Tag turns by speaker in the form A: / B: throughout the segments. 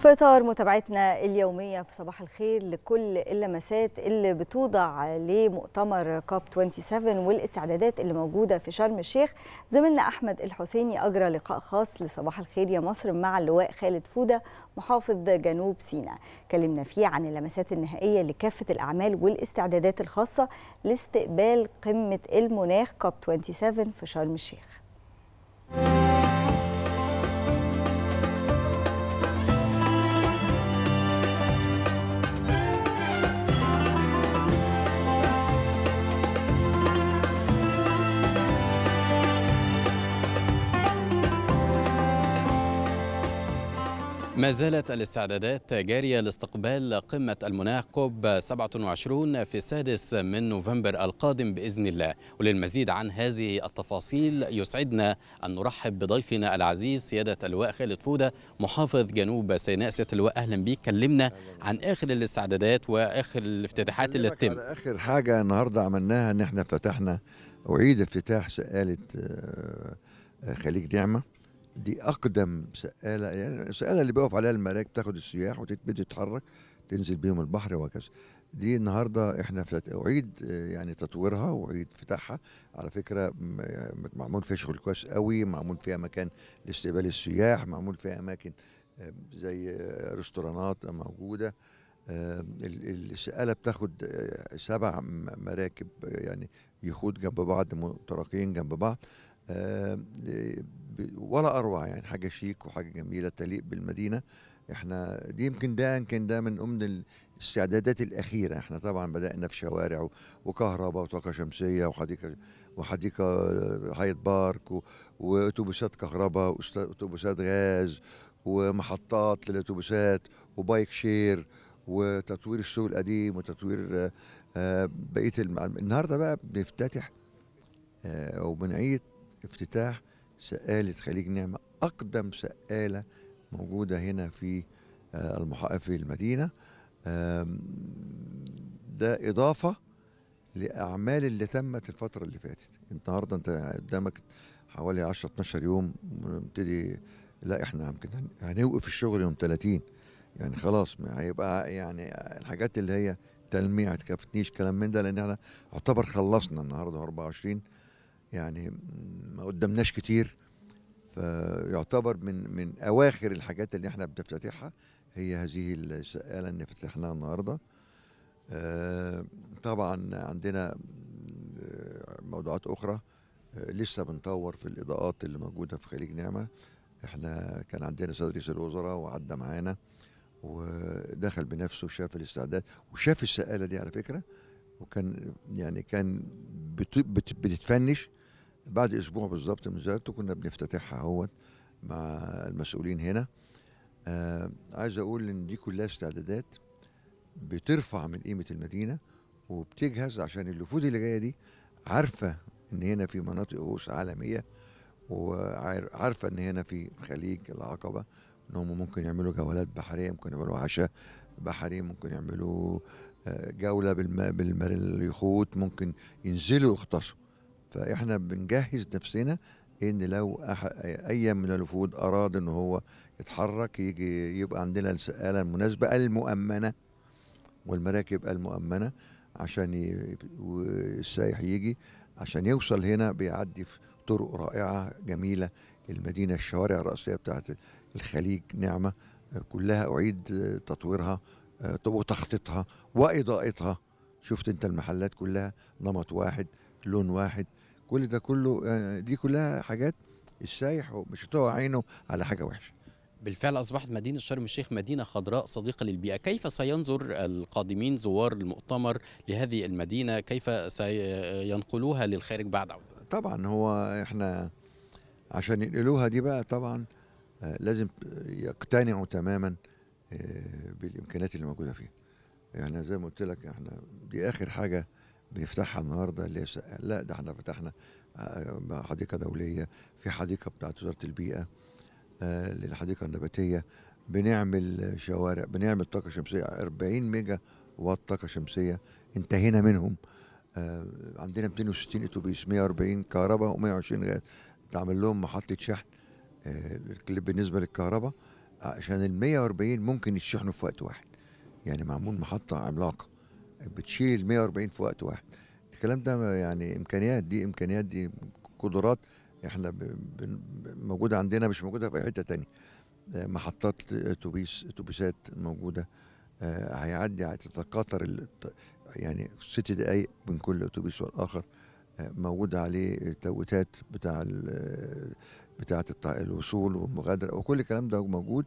A: في اطار متابعتنا اليوميه في صباح الخير لكل اللمسات اللي بتوضع لمؤتمر كاب 27 والاستعدادات اللي موجوده في شرم الشيخ زميلنا احمد الحسيني اجرى لقاء خاص لصباح الخير يا مصر مع اللواء خالد فوده محافظ جنوب سيناء كلمنا فيه عن اللمسات النهائيه لكافه الاعمال والاستعدادات الخاصه لاستقبال قمه المناخ كاب 27 في شرم الشيخ ما زالت الاستعدادات جارية لاستقبال قمة المناخ كوب 27 في السادس من نوفمبر القادم بإذن الله وللمزيد عن هذه التفاصيل يسعدنا أن نرحب بضيفنا العزيز سيادة اللواء خالد فودة محافظ جنوب سيناء سيادة اللواء أهلا بيك كلمنا عن آخر الاستعدادات وآخر الافتتاحات اللي تتم
B: آخر حاجة النهاردة عملناها أن احنا فتحنا أعيد افتتاح سقالة آه، آه، خليج نعمة دي اقدم سقاله يعني السقاله اللي بيقف عليها المراكب تاخد السياح وتبتدي تتحرك تنزل بيهم البحر وهكذا دي النهارده احنا في اعيد يعني تطويرها واعيد فتحها على فكره يعني معمول فيها شغل كويس قوي معمول فيها مكان لاستقبال السياح معمول فيها اماكن زي آه، ريستورانات موجوده السقاله بتاخد آه، سبع مراكب يعني يخوت جنب بعض متراكين جنب بعض ولا اروع يعني حاجه شيك وحاجه جميله تليق بالمدينه احنا دي يمكن ده يمكن ده من ضمن الاستعدادات الاخيره احنا طبعا بدانا في شوارع وكهرباء وطاقه شمسيه وحديقه وحديقه هايت بارك واتوبيسات كهرباء واتوبيسات غاز ومحطات للاتوبيسات وبايك شير وتطوير السوق القديم وتطوير آه، آه، بقيه النهارده بقى بنفتتح آه، وبنعيد افتتاح سقالة خليج نعمة أقدم سقالة موجودة هنا في آه، المحقق في المدينة ده إضافة لأعمال اللي تمت الفترة اللي فاتت النهاردة أنت قدامك حوالي 10 12 يوم نبتدي لا احنا يمكن هنوقف الشغل يوم 30 يعني خلاص هيبقى يعني الحاجات اللي هي تلميع تكفتنيش كلام من ده لان احنا يعتبر خلصنا النهارده 24 يعني ما قدمناش كتير فيعتبر من من اواخر الحاجات اللي احنا بنفتتحها هي هذه السقاله اللي فتحناها النهارده آه، طبعا عندنا آه، موضوعات اخرى آه، لسه بنطور في الاضاءات اللي موجوده في خليج نعمه احنا كان عندنا سيد رئيس الوزراء وعدى معانا ودخل بنفسه شاف الاستعداد وشاف السقاله دي على فكره وكان يعني كان بتتفنش بعد اسبوع بالظبط من زيارته كنا بنفتتحها اهوت مع المسؤولين هنا آه عايز اقول ان دي كلها استعدادات بترفع من قيمه المدينه وبتجهز عشان اللفود اللي جايه دي عارفه ان هنا في مناطق رؤوس عالميه وعارفه ان هنا في خليج العقبه ان هم ممكن يعملوا جولات بحريه ممكن يعملوا عشاء بحري ممكن يعملوا آه، جوله باليخوت ممكن ينزلوا يغطسوا فاحنا بنجهز نفسنا ان لو اي من الوفود اراد ان هو يتحرك يجي يبقى عندنا السقاله المناسبه المؤمنه والمراكب المؤمنه عشان ي... السائح يجي عشان يوصل هنا بيعدي في طرق رائعه جميله المدينه الشوارع الرئيسيه بتاعت الخليج نعمه كلها اعيد تطويرها آه، وتخطيطها واضاءتها شفت انت المحلات كلها نمط واحد لون واحد كل ده كله آه، دي كلها حاجات السايح مش هتقع عينه على حاجه وحشه بالفعل أصبحت مدينة شرم
A: الشيخ مدينة خضراء صديقة للبيئة كيف سينظر القادمين زوار المؤتمر لهذه المدينة كيف سينقلوها للخارج بعد عودة
B: طبعا هو احنا عشان ينقلوها دي بقى طبعا آه، لازم يقتنعوا تماما آه، بالإمكانيات اللي موجودة فيها يعني زي ما قلت لك احنا دي آخر حاجة بيفتحها النهارده اللي لا ده احنا فتحنا آه، آه، حديقه دوليه في حديقه بتاعت وزاره البيئه آه، للحديقه النباتيه بنعمل شوارع بنعمل طاقه شمسيه 40 ميجا وات طاقه شمسيه انتهينا منهم عندنا 260 اتوبيس 140 كهرباء و120 غاز تعمل لهم محطه شحن بالنسبه للكهرباء عشان ال 140 ممكن يتشحنوا في وقت واحد يعني معمول محطه عملاقه بتشيل 140 في وقت واحد الكلام ده يعني امكانيات دي امكانيات دي قدرات احنا موجوده عندنا مش موجوده في اي حته تانية محطات اتوبيس اتوبيسات موجوده آه، هيعدي هتتكاثر يعني ست دقائق بين كل اتوبيس والاخر آه، موجود عليه التوقيتات بتاع بتاعه الوصول والمغادره وكل الكلام ده موجود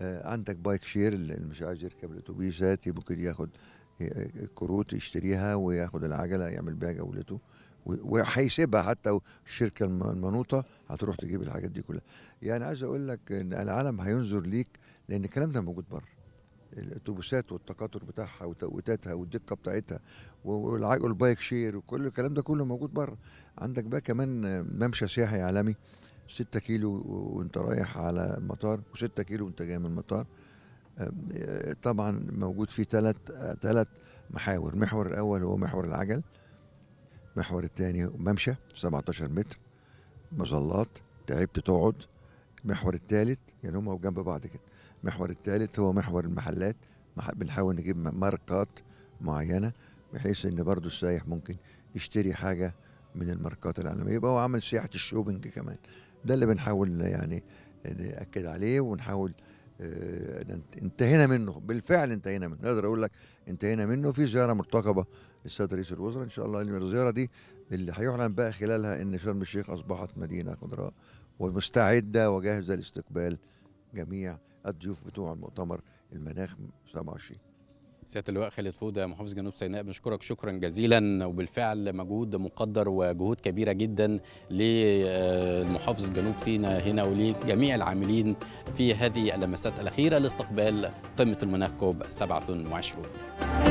B: آه، عندك بايك شير اللي مش عايز يركب الاتوبيسات ممكن ياخد كروت يشتريها وياخد العجله يعمل بيها جولته وهيسيبها حتى الشركه المنوطه هتروح تجيب الحاجات دي كلها يعني عايز اقول لك ان العالم هينظر ليك لان الكلام ده موجود بره الاتوبيسات والتقاطر بتاعها وتوقيتاتها والدقه بتاعتها والبايك شير وكل الكلام ده كله موجود بره عندك بقى كمان ممشى سياحي عالمي 6 كيلو وانت رايح على المطار و6 كيلو وانت جاي من المطار آه، طبعا موجود فيه ثلاث ثلاث آه، محاور المحور الاول هو محور العجل المحور الثاني ممشى 17 متر مظلات تعبت تقعد المحور الثالث يعني هم جنب بعض كده المحور الثالث هو محور المحلات بنحاول نجيب ماركات معينه بحيث ان برضو السائح ممكن يشتري حاجه من الماركات العالميه يبقى هو عمل سياحه الشوبنج كمان ده اللي بنحاول يعني ناكد عليه ونحاول آه، انتهينا منه بالفعل انتهينا منه نقدر اقول لك انتهينا منه في زياره مرتقبه للسيد رئيس الوزراء ان شاء الله الزياره دي اللي هيعلن بقى خلالها ان شرم الشيخ اصبحت مدينه خضراء ومستعده وجاهزه لاستقبال جميع الضيوف بتوع المؤتمر المناخ 27
A: سياده اللواء خالد فوده محافظ جنوب سيناء بنشكرك شكرا جزيلا وبالفعل مجهود مقدر وجهود كبيره جدا لمحافظه جنوب سيناء هنا ولجميع العاملين في هذه اللمسات الاخيره لاستقبال قمه المناخ كوب 27